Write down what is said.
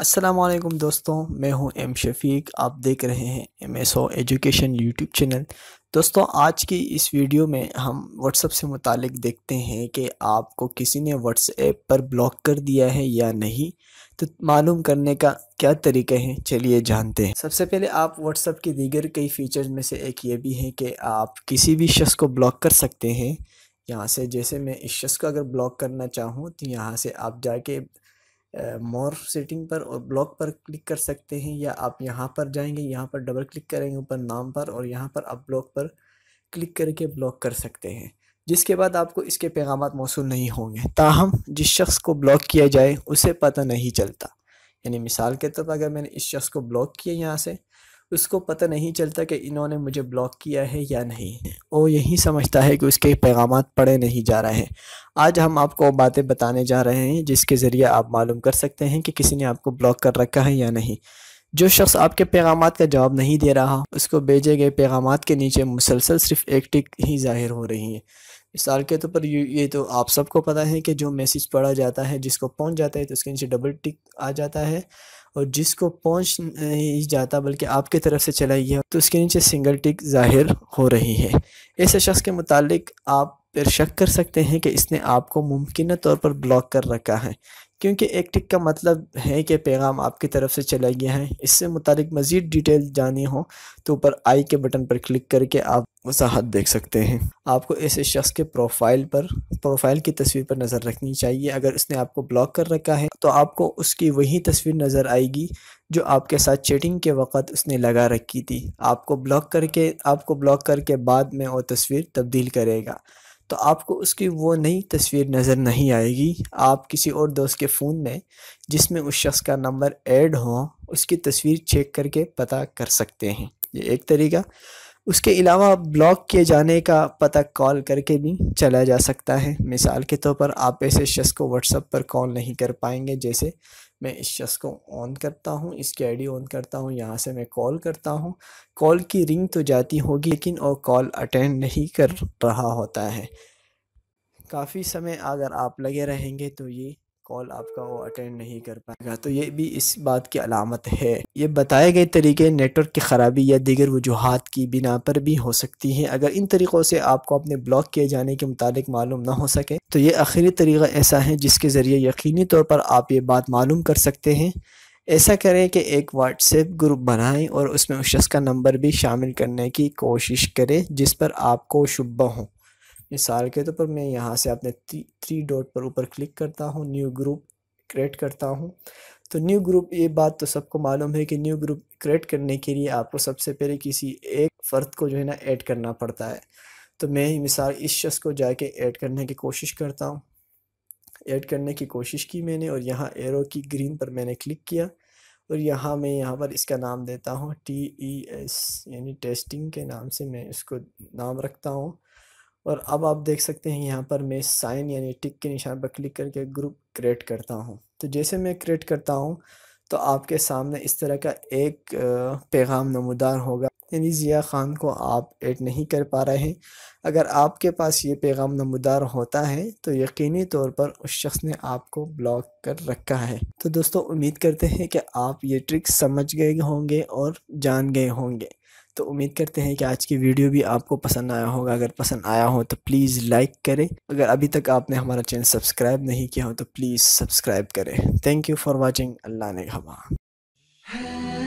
असलम दोस्तों मैं हूं एम शफीक आप देख रहे हैं M S O education YouTube channel दोस्तों आज की इस वीडियो में हम व्हाट्सअप से मुतालिक देखते हैं कि आपको किसी ने व्हाट्सएप पर ब्लॉक कर दिया है या नहीं तो मालूम करने का क्या तरीके हैं चलिए जानते हैं सबसे पहले आप व्हाट्सअप के दीगर कई फ़ीचर्स में से एक ये भी है कि आप किसी भी शख्स को ब्लॉक कर सकते हैं यहाँ से जैसे मैं इस शख्स को अगर ब्लॉक करना चाहूँ तो यहाँ से आप जाके मोर सेटिंग पर और ब्लॉक पर क्लिक कर सकते हैं या आप यहाँ पर जाएंगे यहाँ पर डबल क्लिक करेंगे ऊपर नाम पर और यहाँ पर आप ब्लॉक पर क्लिक करके ब्लॉक कर सकते हैं जिसके बाद आपको इसके पैगाम मौसू नहीं होंगे ताहम जिस शख्स को ब्लॉक किया जाए उसे पता नहीं चलता यानी मिसाल के तौर पर अगर मैंने इस शख्स को ब्लॉक किया यहाँ से उसको पता नहीं चलता कि इन्होंने मुझे ब्लॉक किया है या नहीं वो यही समझता है कि उसके पैगाम पढ़े नहीं जा रहे हैं आज हम आपको बातें बताने जा रहे हैं जिसके ज़रिए आप मालूम कर सकते हैं कि किसी ने आपको ब्लॉक कर रखा है या नहीं जो शख्स आपके पैगाम का जवाब नहीं दे रहा उसको भेजे गए पैगाम के नीचे मुसलसल सिर्फ एक टिक ही ज़ाहिर हो रही है मिसाल के तौर तो पर ये तो आप सबको पता है कि जो मैसेज पढ़ा जाता है जिसको पहुंच जाता है तो उसके नीचे डबल टिक आ जाता है और जिसको पहुंच नहीं जाता बल्कि आपकी तरफ से चला गया तो उसके नीचे सिंगल टिक ज़ाहिर हो रही है ऐसे शख्स के मुतालिक आप फिर शक कर सकते हैं कि इसने आपको मुमकिन तौर पर ब्लॉक कर रखा है क्योंकि एक टिक का मतलब है कि पैगाम आपकी तरफ से चला गया है इससे मुतालिक मज़ीद डिटेल जानी हो तो ऊपर आई के बटन पर क्लिक करके आप वसाहत देख सकते हैं आपको ऐसे शख्स के प्रोफाइल पर प्रोफाइल की तस्वीर पर नज़र रखनी चाहिए अगर उसने आपको ब्लॉक कर रखा है तो आपको उसकी वही तस्वीर नज़र आएगी जो आपके साथ चैटिंग के वक़्त उसने लगा रखी थी आपको ब्लॉक करके आपको ब्लॉक करके बाद में वो तस्वीर तब्दील करेगा तो आपको उसकी वो नई तस्वीर नज़र नहीं आएगी आप किसी और दोस्त के फ़ोन में जिसमें उस शख्स का नंबर ऐड हो उसकी तस्वीर चेक करके पता कर सकते हैं ये एक तरीका उसके अलावा ब्लॉक किए जाने का पता कॉल करके भी चला जा सकता है मिसाल के तौर पर आप ऐसे शख्स को व्हाट्सअप पर कॉल नहीं कर पाएंगे जैसे मैं इस शख्स को ऑन करता हूँ इसकी आईडी ऑन करता हूँ यहाँ से मैं कॉल करता हूँ कॉल की रिंग तो जाती होगी लेकिन वो कॉल अटेंड नहीं कर रहा होता है काफ़ी समय अगर आप लगे रहेंगे तो ये कॉल आपका वो अटेंड नहीं कर पाएगा तो ये भी इस बात की अलामत है ये बताए गए तरीके नेटवर्क की ख़राबी या दीगर वजूहत की बिना पर भी हो सकती हैं अगर इन तरीक़ों से आपको अपने ब्लॉक किए जाने के मुतालिक मालूम ना हो सके तो ये आखिरी तरीका ऐसा है जिसके ज़रिए यकीनी तौर पर आप ये बात मालूम कर सकते हैं ऐसा करें कि एक व्हाट्सएप ग्रुप बनाएं और उसमें उस शख्स का नंबर भी शामिल करने की कोशिश करें जिस पर आपको शुबा हो मिसाल के तौर तो पर मैं यहाँ से अपने थ्री डॉट पर ऊपर क्लिक करता हूँ न्यू ग्रुप क्रिएट करता हूँ तो न्यू ग्रुप ये बात तो सबको मालूम है कि न्यू ग्रुप क्रिएट करने के लिए आपको सबसे पहले किसी एक फ़र्द को जो है ना ऐड करना पड़ता है तो मैं ही मिसाल इस शख्स को जाके ऐड करने की कोशिश करता हूँ ऐड करने की कोशिश की मैंने और यहाँ एरो की ग्रीन पर मैंने क्लिक किया और यहाँ मैं यहाँ पर इसका नाम देता हूँ टी ई एस यानी टेस्टिंग के नाम से मैं इसको नाम रखता हूँ और अब आप देख सकते हैं यहाँ पर मैं साइन यानी टिक के निशान पर क्लिक करके ग्रुप क्रिएट करता हूँ तो जैसे मैं क्रिएट करता हूँ तो आपके सामने इस तरह का एक पैगाम नमदार होगा यानी ज़िया ख़ान को आप ऐड नहीं कर पा रहे हैं अगर आपके पास ये पैगाम नमदार होता है तो यकीनी तौर पर उस शख्स ने आपको ब्लॉक कर रखा है तो दोस्तों उम्मीद करते हैं कि आप ये ट्रिक समझ गए होंगे और जान गए होंगे तो उम्मीद करते हैं कि आज की वीडियो भी आपको पसंद आया होगा अगर पसंद आया हो तो प्लीज़ लाइक करें अगर अभी तक आपने हमारा चैनल सब्सक्राइब नहीं किया हो तो प्लीज़ सब्सक्राइब करें thank you for watching Allah ने खबा